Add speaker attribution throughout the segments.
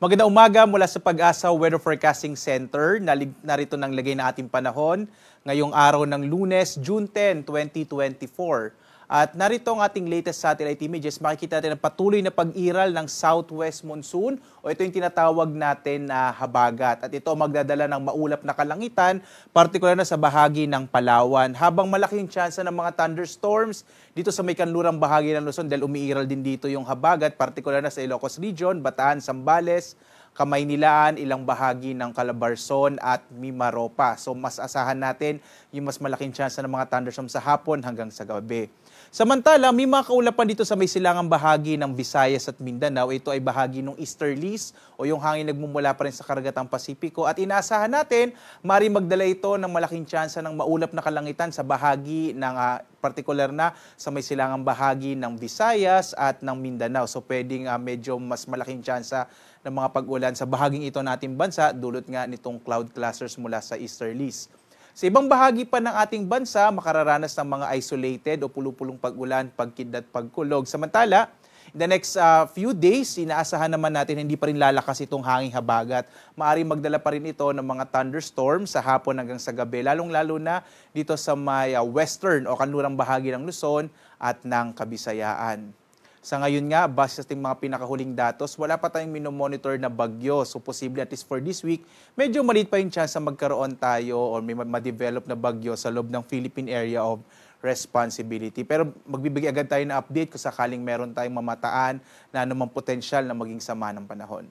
Speaker 1: Magandang umaga mula sa Pag-asa Weather Forecasting Center. Narito ng lagay na ating panahon ngayong araw ng lunes, June 10, 2024. At narito ang ating latest satellite images. Makikita natin ang patuloy na pag-iral ng southwest monsoon o ito yung tinatawag natin na habagat. At ito magdadala ng maulap na kalangitan, partikular na sa bahagi ng Palawan. Habang malaking tsansa ng mga thunderstorms dito sa may kanlurang bahagi ng Luzon dahil umiiral din dito yung habagat, partikular na sa Ilocos Region, Bataan, Sambales, Kamaynilaan, ilang bahagi ng Calabarzon at Mimaropa. So mas asahan natin yung mas malaking chance ng mga thunderstorms sa hapon hanggang sa gabi. Samantala, may mga kaulapan dito sa may silangang bahagi ng Visayas at Mindanao. Ito ay bahagi ng easterlies o yung hangin nagmumula pa rin sa karagatang Pasipiko. At inaasahan natin, mari magdala ito ng malaking tsansa ng maulap na kalangitan sa bahagi ng uh, Partikular na sa may silangang bahagi ng Visayas at ng Mindanao. So pwedeng uh, medyo mas malaking tsansa ng mga pag-ulan sa bahaging ito nating bansa dulot nga nitong cloud clusters mula sa easterlies. Sa ibang bahagi pa ng ating bansa, makararanas ng mga isolated o pulupulong pag-ulan, pagkidlat, pagkulog. Samantala, In the next uh, few days, inaasahan naman natin hindi pa rin lalakas itong hanging habagat. Maari magdala pa rin ito ng mga thunderstorm sa hapon hanggang sa gabi, lalong-lalo na dito sa may uh, western o kanurang bahagi ng Luzon at ng Kabisayaan. Sa ngayon nga, base sa ating mga pinakahuling datos, wala pa tayong minomonitor na bagyo. So posible at least for this week, medyo maliit pa yung chance na magkaroon tayo or may ma-develop na bagyo sa loob ng Philippine area of responsibility. Pero magbibigay agad tayo ng update kung sakaling meron tayong mamataan na anumang potensyal na maging sama ng panahon.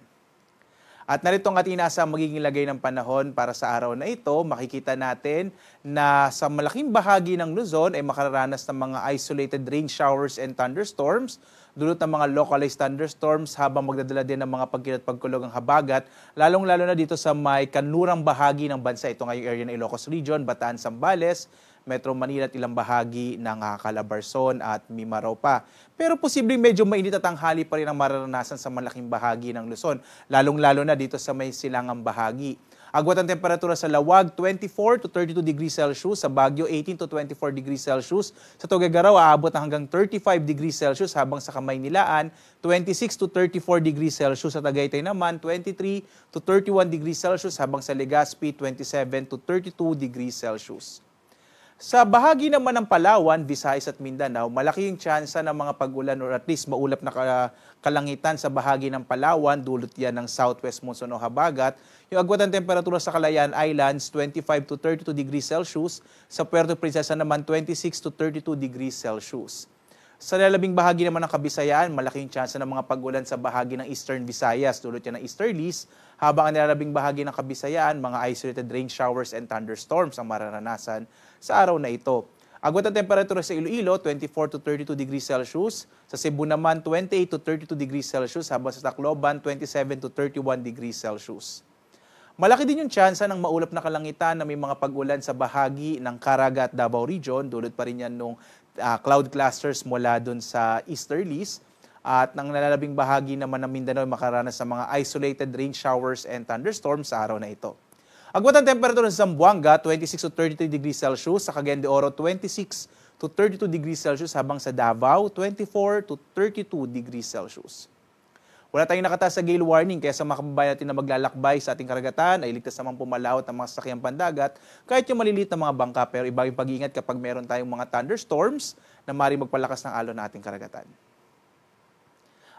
Speaker 1: At narito ang ating nasa magiging lagay ng panahon para sa araw na ito, makikita natin na sa malaking bahagi ng Luzon ay makararanas ng mga isolated rain showers and thunderstorms dulot ng mga localized thunderstorms habang magdadala din ng mga pagkilat pagkulog ang habagat, lalong-lalo na dito sa may kanurang bahagi ng bansa. Ito nga yung area ng Ilocos Region, Bataan, Sambales, Metro Manila at ilang bahagi ng ah, Calabarzon at Mimarao pa. Pero posibleng medyo mainit at tanghali pa rin ang mararanasan sa malaking bahagi ng Luzon, lalong-lalo na dito sa may silangang bahagi. Agwat ang temperatura sa Lawag, 24 to 32 degrees Celsius. Sa Baguio, 18 to 24 degrees Celsius. Sa Tugagaraw, aabot hanggang 35 degrees Celsius habang sa Kamaynilaan, 26 to 34 degrees Celsius. Sa Tagaytay naman, 23 to 31 degrees Celsius habang sa Legazpi, 27 to 32 degrees Celsius. Sa bahagi naman ng Palawan, Visayas at Mindanao, malaki yung tsansa ng mga pagulan or at least maulap na kalangitan sa bahagi ng Palawan, dulot yan ng southwest monsoon o habagat. Yung agwat ng temperatura sa Kalayaan Islands, 25 to 32 degrees Celsius. Sa Puerto Princesa naman, 26 to 32 degrees Celsius. Sa lalabing bahagi naman ng Kabisayan, malaking tsansa ng mga pag-ulan sa bahagi ng Eastern Visayas, dulot yan ng easterlies, habang ang nilalabing bahagi ng Kabisayaan, mga isolated rain showers and thunderstorms ang mararanasan sa araw na ito. Agwat ang temperatura sa Iloilo, 24 to 32 degrees Celsius. Sa Cebu naman, 28 to 32 degrees Celsius, habang sa Tacloban, 27 to 31 degrees Celsius. Malaki din yung tsansa ng maulap na kalangitan na may mga pag-ulan sa bahagi ng Caraga at Davao Region, dulot pa rin yan nung uh, cloud clusters mula doon sa easterlies. At ang nalalabing bahagi naman ng Mindanao ay makaranas sa mga isolated rain showers and thunderstorms sa araw na ito. Agwat ang temperature sa Zamboanga, 26 to 33 degrees Celsius. Sa Cagayan de Oro, 26 to 32 degrees Celsius. Habang sa Davao, 24 to 32 degrees Celsius. Wala tayong nakataas sa gale warning kaya sa mga kababayan natin na maglalakbay sa ating karagatan ay ligtas namang pumalawat ang mga sasakyang pandagat kahit yung maliliit na mga bangka pero iba yung pag-iingat kapag meron tayong mga thunderstorms na mari magpalakas ng alon na ating karagatan.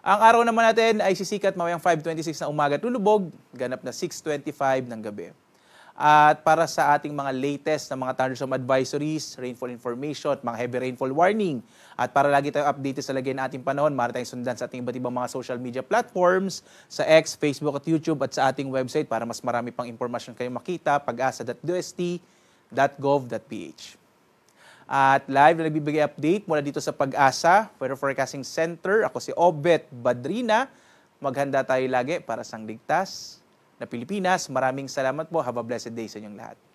Speaker 1: Ang araw naman natin ay sisikat mamayang 5.26 na umaga tulubog, ganap na 6.25 ng gabi. At para sa ating mga latest na mga thunderstorm advisories, rainfall information, at mga heavy rainfall warning. At para lagi tayong updated sa lagay ng ating panahon, maaari tayong sundan sa ating iba't ibang mga social media platforms, sa X, Facebook at YouTube at sa ating website para mas marami pang impormasyon kayong makita, pag At live na nagbibigay update mula dito sa Pag-asa Weather Forecasting Center. Ako si Obet Badrina. Maghanda tayo lagi para sang ligtas na Pilipinas. Maraming salamat po. Have a blessed day sa inyong lahat.